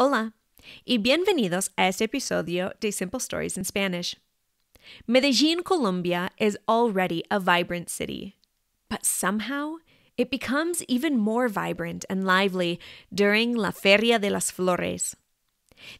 Hola y bienvenidos a este episodio de Simple Stories in Spanish. Medellin, Colombia is already a vibrant city, but somehow it becomes even more vibrant and lively during La Feria de las Flores.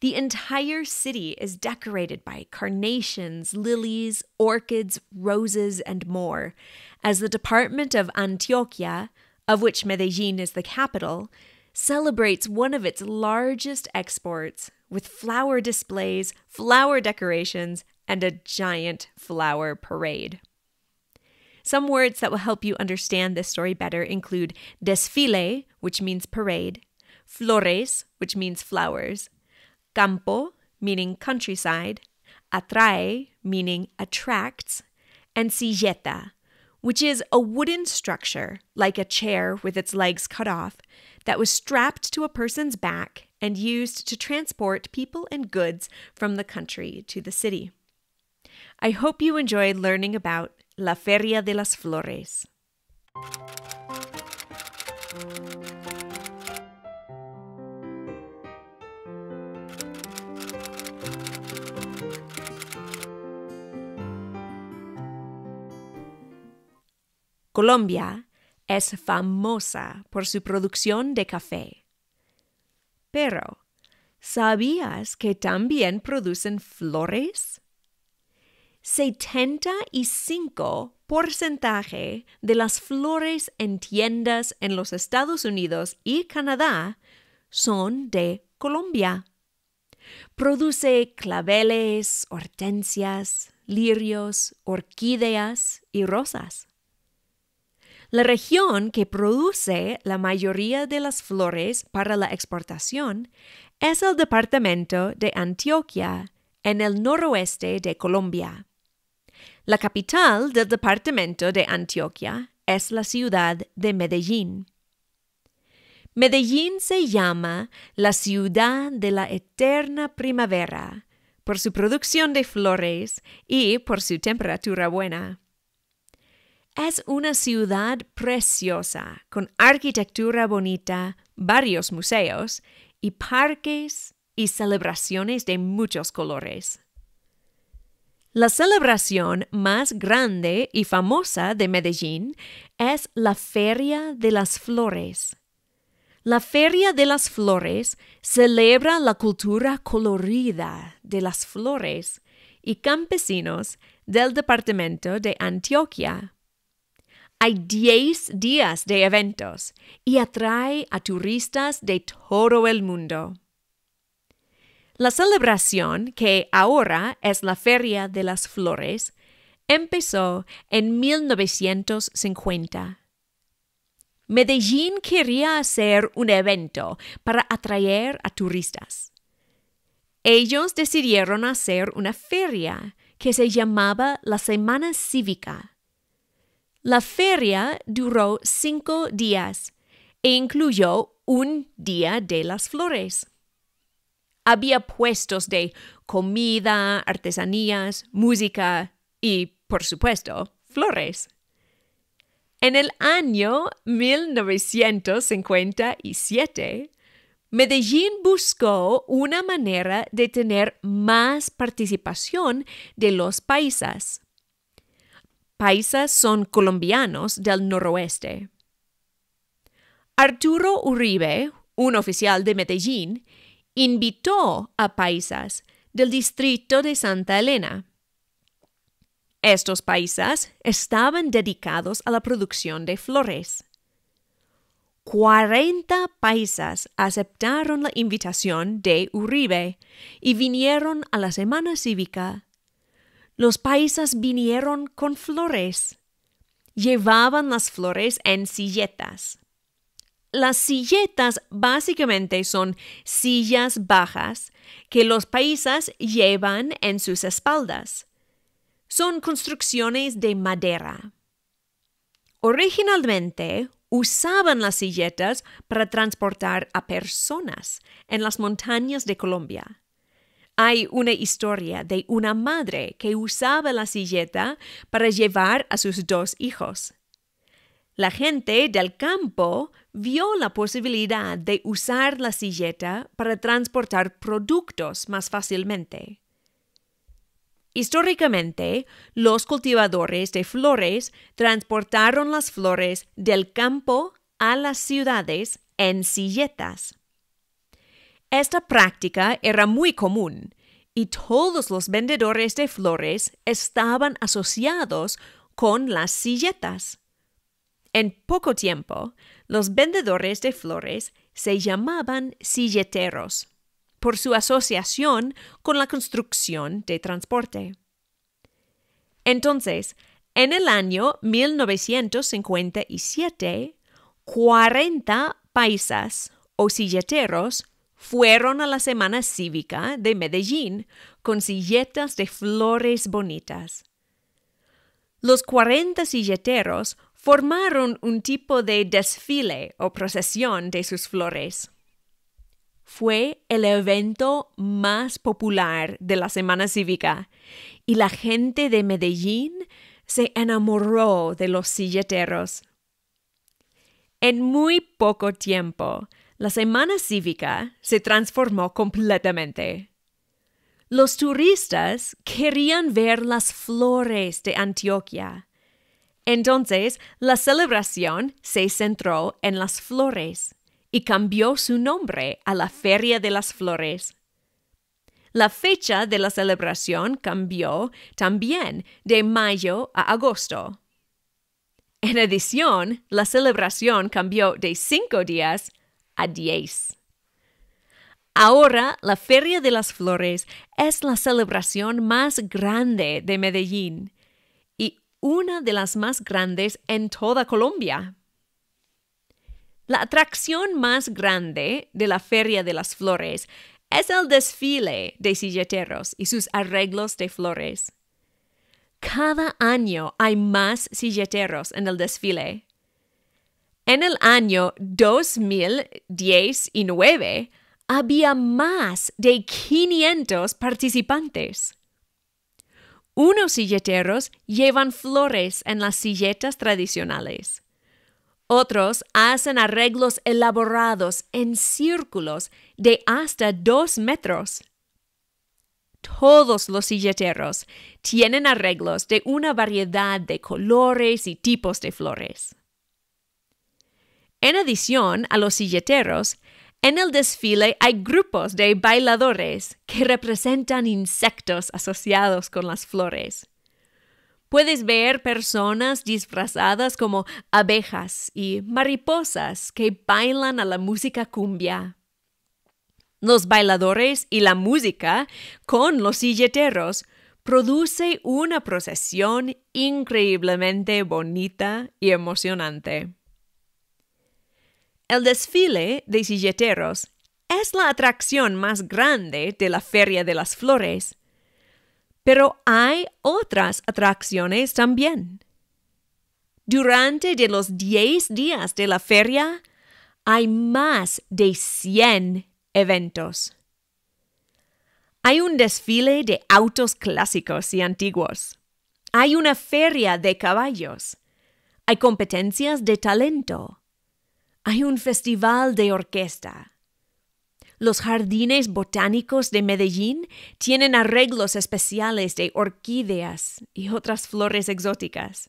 The entire city is decorated by carnations, lilies, orchids, roses, and more, as the department of Antioquia, of which Medellin is the capital, celebrates one of its largest exports with flower displays, flower decorations, and a giant flower parade. Some words that will help you understand this story better include desfile, which means parade, flores, which means flowers, campo, meaning countryside, atrae, meaning attracts, and silleta, which is a wooden structure, like a chair with its legs cut off, that was strapped to a person's back and used to transport people and goods from the country to the city. I hope you enjoyed learning about La Feria de las Flores. Colombia es famosa por su producción de café. Pero, ¿sabías que también producen flores? 75% de las flores en tiendas en los Estados Unidos y Canadá son de Colombia. Produce claveles, hortensias, lirios, orquídeas y rosas. La región que produce la mayoría de las flores para la exportación es el departamento de Antioquia, en el noroeste de Colombia. La capital del departamento de Antioquia es la ciudad de Medellín. Medellín se llama la ciudad de la eterna primavera por su producción de flores y por su temperatura buena. Es una ciudad preciosa, con arquitectura bonita, varios museos y parques y celebraciones de muchos colores. La celebración más grande y famosa de Medellín es la Feria de las Flores. La Feria de las Flores celebra la cultura colorida de las flores y campesinos del departamento de Antioquia. Hay 10 días de eventos y atrae a turistas de todo el mundo. La celebración, que ahora es la Feria de las Flores, empezó en 1950. Medellín quería hacer un evento para atraer a turistas. Ellos decidieron hacer una feria que se llamaba la Semana Cívica la feria duró cinco días e incluyó un día de las flores. Había puestos de comida, artesanías, música y, por supuesto, flores. En el año 1957, Medellín buscó una manera de tener más participación de los paisas paisas son colombianos del noroeste. Arturo Uribe, un oficial de Medellín, invitó a paisas del distrito de Santa Elena. Estos paisas estaban dedicados a la producción de flores. 40 paisas aceptaron la invitación de Uribe y vinieron a la Semana Cívica los paisas vinieron con flores. Llevaban las flores en silletas. Las silletas básicamente son sillas bajas que los paisas llevan en sus espaldas. Son construcciones de madera. Originalmente usaban las silletas para transportar a personas en las montañas de Colombia. Hay una historia de una madre que usaba la silleta para llevar a sus dos hijos. La gente del campo vio la posibilidad de usar la silleta para transportar productos más fácilmente. Históricamente, los cultivadores de flores transportaron las flores del campo a las ciudades en silletas. Esta práctica era muy común y todos los vendedores de flores estaban asociados con las silletas. En poco tiempo, los vendedores de flores se llamaban silleteros por su asociación con la construcción de transporte. Entonces, en el año 1957, 40 paisas o silleteros fueron a la Semana Cívica de Medellín con silletas de flores bonitas. Los 40 silleteros formaron un tipo de desfile o procesión de sus flores. Fue el evento más popular de la Semana Cívica y la gente de Medellín se enamoró de los silleteros. En muy poco tiempo, la Semana Cívica se transformó completamente. Los turistas querían ver las flores de Antioquia. Entonces, la celebración se centró en las flores y cambió su nombre a la Feria de las Flores. La fecha de la celebración cambió también de mayo a agosto. En adición, la celebración cambió de cinco días Ahora, la Feria de las Flores es la celebración más grande de Medellín y una de las más grandes en toda Colombia. La atracción más grande de la Feria de las Flores es el desfile de silleteros y sus arreglos de flores. Cada año hay más silleteros en el desfile. En el año 2019 había más de 500 participantes. Unos silleteros llevan flores en las silletas tradicionales. Otros hacen arreglos elaborados en círculos de hasta dos metros. Todos los silleteros tienen arreglos de una variedad de colores y tipos de flores. En adición a los silleteros, en el desfile hay grupos de bailadores que representan insectos asociados con las flores. Puedes ver personas disfrazadas como abejas y mariposas que bailan a la música cumbia. Los bailadores y la música con los silleteros produce una procesión increíblemente bonita y emocionante. El desfile de silleteros es la atracción más grande de la Feria de las Flores, pero hay otras atracciones también. Durante de los 10 días de la feria hay más de 100 eventos. Hay un desfile de autos clásicos y antiguos. Hay una feria de caballos. Hay competencias de talento hay un festival de orquesta. Los jardines botánicos de Medellín tienen arreglos especiales de orquídeas y otras flores exóticas.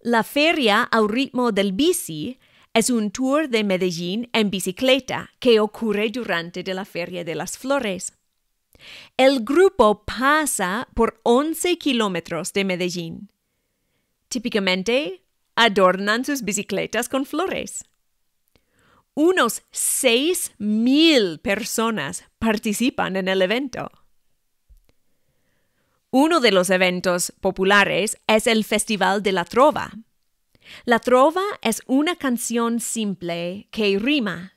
La feria al ritmo del bici es un tour de Medellín en bicicleta que ocurre durante la Feria de las Flores. El grupo pasa por 11 kilómetros de Medellín. Típicamente adornan sus bicicletas con flores. Unos 6.000 personas participan en el evento. Uno de los eventos populares es el Festival de la Trova. La trova es una canción simple que rima.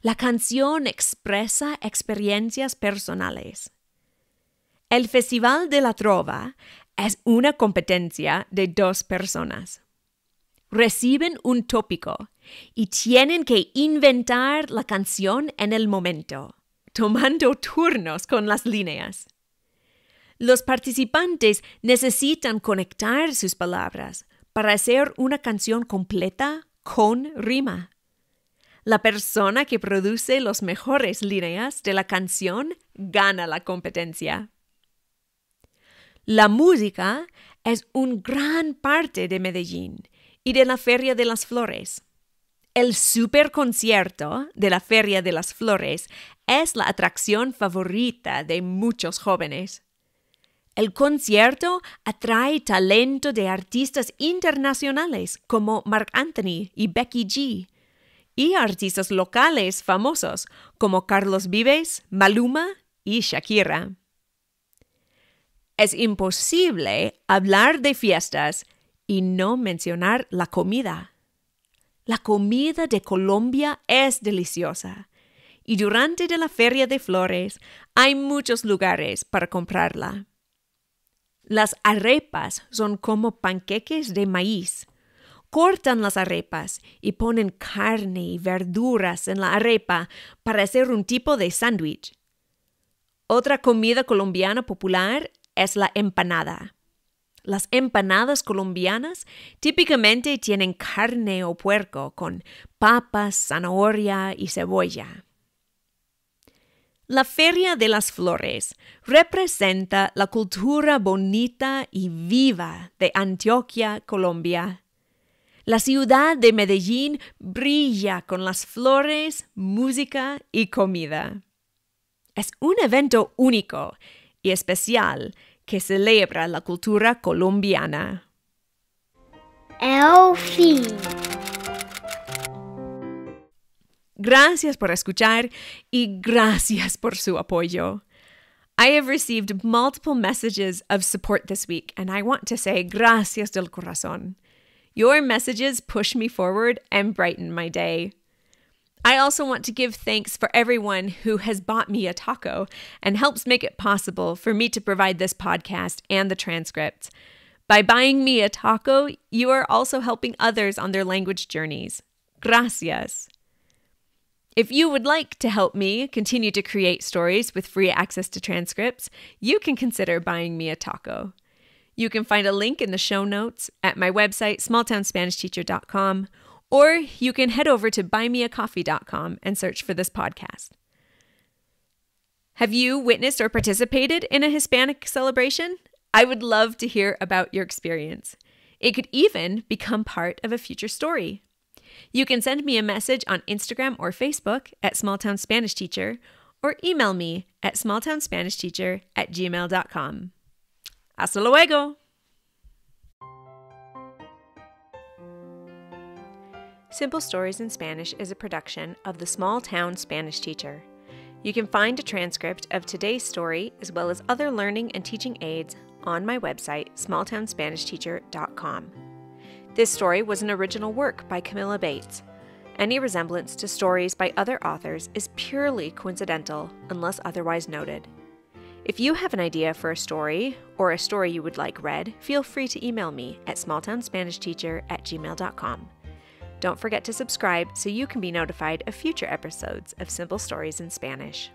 La canción expresa experiencias personales. El Festival de la Trova es una competencia de dos personas reciben un tópico y tienen que inventar la canción en el momento, tomando turnos con las líneas. Los participantes necesitan conectar sus palabras para hacer una canción completa con rima. La persona que produce las mejores líneas de la canción gana la competencia. La música es un gran parte de Medellín y de la Feria de las Flores. El superconcierto de la Feria de las Flores es la atracción favorita de muchos jóvenes. El concierto atrae talento de artistas internacionales como Mark Anthony y Becky G, y artistas locales famosos como Carlos Vives, Maluma y Shakira. Es imposible hablar de fiestas y no mencionar la comida. La comida de Colombia es deliciosa y durante la feria de flores hay muchos lugares para comprarla. Las arepas son como panqueques de maíz. Cortan las arepas y ponen carne y verduras en la arepa para hacer un tipo de sándwich. Otra comida colombiana popular es la empanada. Las empanadas colombianas típicamente tienen carne o puerco con papas, zanahoria y cebolla. La Feria de las Flores representa la cultura bonita y viva de Antioquia, Colombia. La ciudad de Medellín brilla con las flores, música y comida. Es un evento único y especial que celebra la cultura colombiana. El fin. Gracias por escuchar y gracias por su apoyo. I have received multiple messages of support this week, and I want to say gracias del corazón. Your messages push me forward and brighten my day. I also want to give thanks for everyone who has bought me a taco and helps make it possible for me to provide this podcast and the transcripts. By buying me a taco, you are also helping others on their language journeys. Gracias. If you would like to help me continue to create stories with free access to transcripts, you can consider buying me a taco. You can find a link in the show notes at my website, smalltownspanishteacher.com, or you can head over to buymeacoffee.com and search for this podcast. Have you witnessed or participated in a Hispanic celebration? I would love to hear about your experience. It could even become part of a future story. You can send me a message on Instagram or Facebook at smalltownspanishteacher, Spanish Teacher or email me at smalltownspanishteacher at gmail.com. Hasta luego! Simple Stories in Spanish is a production of the Small Town Spanish Teacher. You can find a transcript of today's story as well as other learning and teaching aids on my website, smalltownspanishteacher.com. This story was an original work by Camilla Bates. Any resemblance to stories by other authors is purely coincidental unless otherwise noted. If you have an idea for a story or a story you would like read, feel free to email me at smalltownspanishteacher at gmail.com. Don't forget to subscribe so you can be notified of future episodes of Simple Stories in Spanish.